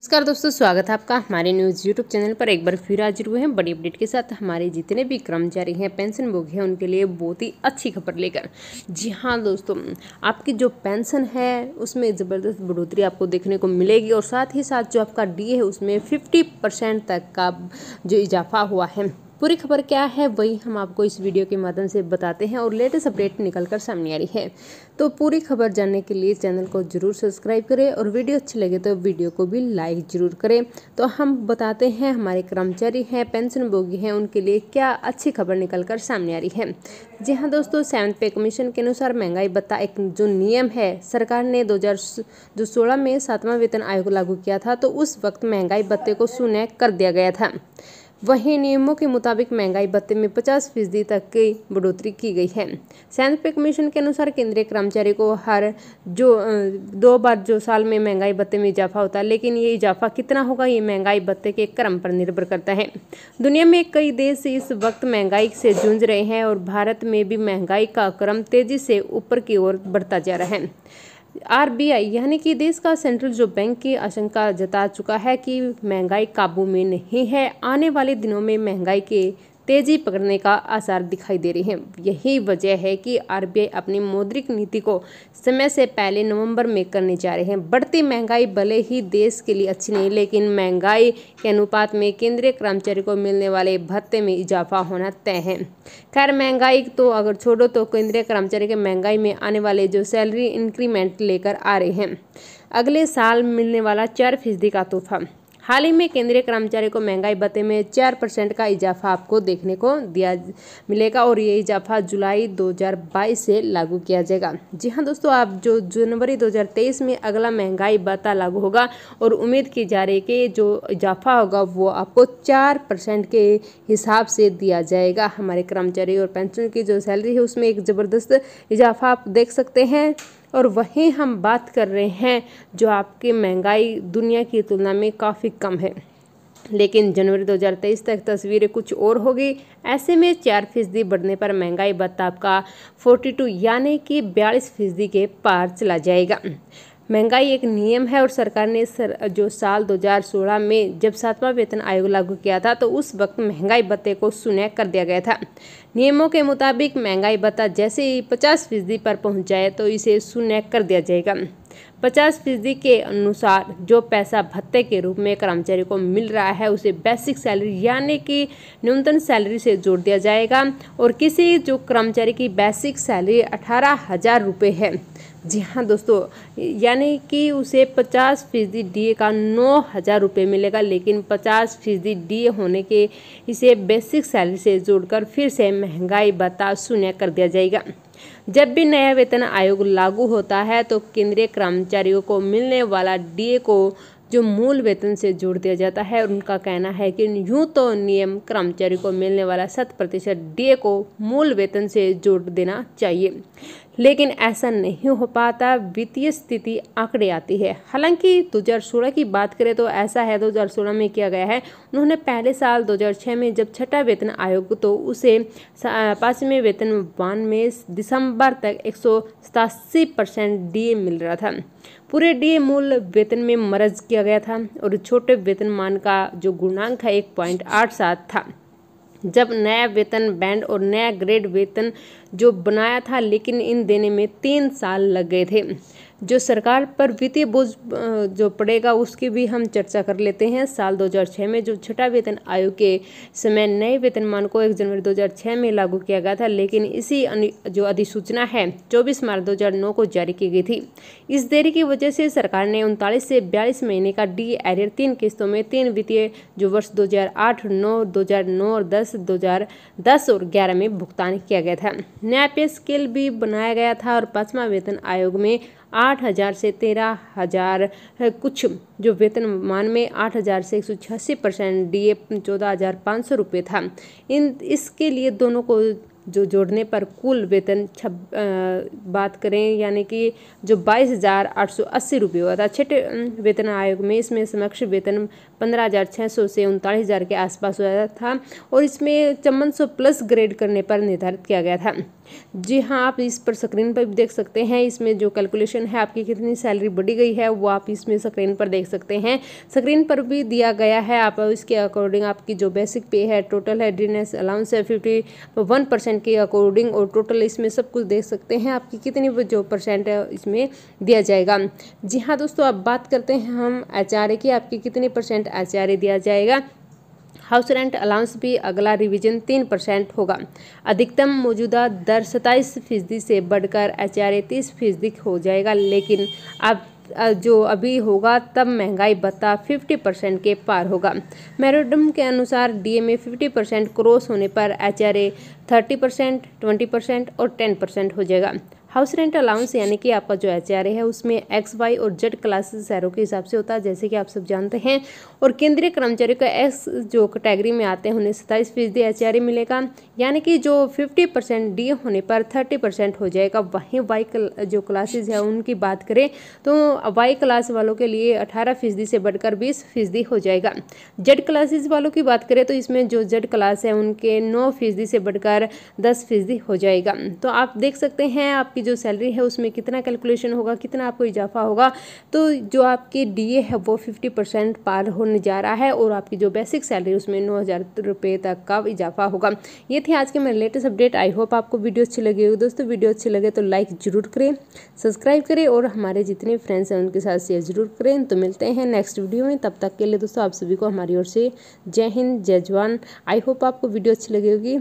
नमस्कार दोस्तों स्वागत है आपका हमारे न्यूज़ यूट्यूब चैनल पर एक बार फिर हाजिर हुए हैं बड़ी अपडेट के साथ हमारे जितने भी कर्मचारी हैं पेंशन भोगी हैं उनके लिए बहुत ही अच्छी खबर लेकर जी हाँ दोस्तों आपकी जो पेंशन है उसमें ज़बरदस्त बढ़ोतरी आपको देखने को मिलेगी और साथ ही साथ जो आपका डी है उसमें फिफ्टी तक का जो इजाफा हुआ है पूरी खबर क्या है वही हम आपको इस वीडियो के माध्यम से बताते हैं और लेटेस्ट अपडेट निकल कर सामने आ रही है तो पूरी खबर जानने के लिए चैनल को जरूर सब्सक्राइब करें और वीडियो अच्छी लगे तो वीडियो को भी लाइक जरूर करें तो हम बताते हैं हमारे कर्मचारी हैं पेंशन भोगी हैं उनके लिए क्या अच्छी खबर निकल कर सामने आ रही है जी हाँ दोस्तों सेवन्थ पे कमीशन के अनुसार महंगाई भत्ता एक जो नियम है सरकार ने दो जो सोलह में सातवां वेतन आयोग लागू किया था तो उस वक्त महंगाई भत्ते को शून्य कर दिया गया था वहीं नियमों के मुताबिक महंगाई भत्ते में 50 फीसदी तक की बढ़ोतरी की गई है सेंट पे कमीशन के अनुसार केंद्रीय कर्मचारी को हर जो दो बार जो साल में महंगाई भत्ते में इजाफा होता है लेकिन ये इजाफा कितना होगा ये महंगाई भत्ते के क्रम पर निर्भर करता है दुनिया में कई देश इस वक्त महंगाई से जूझ रहे हैं और भारत में भी महंगाई का क्रम तेजी से ऊपर की ओर बढ़ता जा रहा है आरबीआई यानी कि देश का सेंट्रल जो बैंक की आशंका जता चुका है कि महंगाई काबू में नहीं है आने वाले दिनों में महंगाई के तेजी पकड़ने का आसार दिखाई दे रहे हैं यही वजह है कि आरबीआई अपनी मौद्रिक नीति को समय से पहले नवंबर में करने जा रहे हैं बढ़ती महंगाई भले ही देश के लिए अच्छी नहीं लेकिन महंगाई के अनुपात में केंद्रीय कर्मचारी को मिलने वाले भत्ते में इजाफा होना तय है खैर महंगाई तो अगर छोड़ो तो केंद्रीय कर्मचारी के महंगाई में आने वाले जो सैलरी इंक्रीमेंट लेकर आ रहे हैं अगले साल मिलने वाला चार फीसदी का तोहफा हाल ही में केंद्रीय कर्मचारी को महंगाई भत्ते में चार परसेंट का इजाफा आपको देखने को दिया मिलेगा और ये इजाफा जुलाई 2022 से लागू किया जाएगा जी हाँ दोस्तों आप जो जनवरी 2023 में अगला महंगाई भत्ता लागू होगा और उम्मीद की जा रही है कि जो इजाफा होगा वो आपको चार परसेंट के हिसाब से दिया जाएगा हमारे कर्मचारी और पेंशन की जो सैलरी है उसमें एक ज़बरदस्त इजाफा आप देख सकते हैं और वहीं हम बात कर रहे हैं जो आपकी महंगाई दुनिया की तुलना में काफ़ी कम है लेकिन जनवरी 2023 तक तस्वीरें कुछ और होगी ऐसे में चार फीसदी बढ़ने पर महंगाई भत्ता आपका 42 यानी कि बयालीस फीसदी के पार चला जाएगा महंगाई एक नियम है और सरकार ने सर, जो साल 2016 में जब सातवां वेतन आयोग लागू किया था तो उस वक्त महंगाई भत्ते को सुनह कर दिया गया था नियमों के मुताबिक महंगाई भत्ता जैसे ही पचास फीसदी पर पहुँच जाए तो इसे सुनह कर दिया जाएगा पचास फीसदी के अनुसार जो पैसा भत्ते के रूप में कर्मचारी को मिल रहा है उसे बेसिक सैलरी यानी कि न्यूनतम सैलरी से जोड़ दिया जाएगा और किसी जो कर्मचारी की बेसिक सैलरी अठारह हज़ार रुपये है जी हाँ दोस्तों यानी कि उसे पचास फीसदी डी का नौ हज़ार रुपये मिलेगा लेकिन पचास फीसदी डी होने के इसे बेसिक सैलरी से जोड़कर फिर से महंगाई बता शून्य कर दिया जाएगा जब भी नया वेतन आयोग लागू होता है तो केंद्रीय कर्मचारियों को मिलने वाला डीए को जो मूल वेतन से जोड़ दिया जाता है उनका कहना है कि यूँ तो नियम कर्मचारी को मिलने वाला शत प्रतिशत डी को मूल वेतन से जोड़ देना चाहिए लेकिन ऐसा नहीं हो पाता वित्तीय स्थिति आंकड़े आती है हालांकि दो की बात करें तो ऐसा है दो में किया गया है उन्होंने पहले साल दो में जब छठा वेतन आयोग तो उसे पाँचवें वेतन वन में दिसंबर तक एक परसेंट डी मिल रहा था पूरे डी मूल वेतन में मर्ज किया गया था और छोटे वेतनमान का जो गुणांक है एक पॉइंट आठ सात था जब नया वेतन बैंड और नया ग्रेड वेतन जो बनाया था लेकिन इन देने में तीन साल लग गए थे जो सरकार पर वित्तीय बोझ जो पड़ेगा उसकी भी हम चर्चा कर लेते हैं साल 2006 में जो छठा वेतन आयोग के समय नए वेतनमान को 1 जनवरी 2006 में लागू किया गया था लेकिन इसी जो अधिसूचना है 24 मार्च 2009 को जारी की गई थी इस देरी की वजह से सरकार ने उनतालीस से बयालीस महीने का डी एरियर तीन किस्तों में तीन वित्तीय जो वर्ष दो हज़ार और दो और दस वर्ष 2010 और 11 में भुगतान किया गया था नया पे स्केल भी बनाया गया था और पाँचवा वेतन आयोग में आठ हज़ार से तेरह हज़ार कुछ जो वेतन मान में आठ हज़ार से एक सौ छियासी परसेंट डी ए चौदह हज़ार पाँच सौ रुपये था इन इसके लिए दोनों को जो जोड़ने पर कुल वेतन छब बात करें यानी कि जो बाईस हज़ार आठ सौ अस्सी रुपये हुआ था छठे वेतन आयोग में इसमें समक्ष वेतन पंद्रह हज़ार छः सौ से उनतालीस हज़ार के आसपास हुआ था और इसमें चम्मन सौ प्लस ग्रेड करने पर निर्धारित किया गया था जी हाँ आप इस पर स्क्रीन पर भी देख सकते हैं इसमें जो कैलकुलेशन है आपकी कितनी सैलरी बढ़ी गई है वो आप इसमें स्क्रीन पर देख सकते हैं स्क्रीन पर भी दिया गया है आप इसके अकॉर्डिंग आपकी जो बेसिक पे है टोटल है डिनेस अलाउंस है फिफ्टी वन परसेंट के अकॉर्डिंग और टोटल इसमें सब कुछ देख सकते हैं आपकी कितनी जो परसेंट है इसमें दिया जाएगा जी हाँ दोस्तों अब बात करते हैं हम एच की आपकी कितनी परसेंट एच दिया जाएगा हाउस रेंट अलाउंस भी अगला रिवीजन तीन परसेंट होगा अधिकतम मौजूदा दर सत्ताईस फीसदी से बढ़कर एच आर ए तीस फीसदी हो जाएगा लेकिन अब जो अभी होगा तब महंगाई भत्ता 50 परसेंट के पार होगा मेरोडम के अनुसार डीएमए 50 परसेंट क्रॉस होने पर ए 30 परसेंट ट्वेंटी परसेंट और 10 परसेंट हो जाएगा हाउस रेंट अलाउंस यानी कि आपका जो एच है उसमें एक्स वाई और जेड क्लासेस सैरों के हिसाब से होता है जैसे कि आप सब जानते हैं और केंद्रीय कर्मचारियों का एक्स जो कैटेगरी में आते हैं उन्हें सत्ताईस फीसदी एच मिलेगा यानी कि जो फिफ्टी परसेंट डी होने पर थर्टी परसेंट हो जाएगा वहीं वाई जो क्लासेज है उनकी बात करें तो वाई क्लास वालों के लिए अठारह फीसदी से बढ़कर बीस फीसदी हो जाएगा जेड क्लासेज वालों की बात करें तो इसमें जो जेड क्लास है उनके नौ फीसदी से बढ़कर दस फीसदी हो जाएगा तो आप देख सकते हैं आप आपकी जो सैलरी है उसमें कितना कैलकुलेशन होगा कितना आपको इजाफा होगा तो जो आपके डी है वो फिफ्टी परसेंट पार होने जा रहा है और आपकी जो बेसिक सैलरी उसमें नौ हज़ार रुपये तक का इजाफा होगा ये थी आज के मेरे लेटेस्ट अपडेट आई होप आपको वीडियो अच्छी लगी होगी दोस्तों वीडियो अच्छी लगे तो लाइक ज़रूर करें सब्सक्राइब करें और हमारे जितने फ्रेंड्स हैं उनके साथ शेयर ज़रूर करें तो मिलते हैं नेक्स्ट वीडियो में तब तक के लिए दोस्तों आप सभी को हमारी ओर से जय हिंद जय जवान आई होप आपको वीडियो अच्छी लगी होगी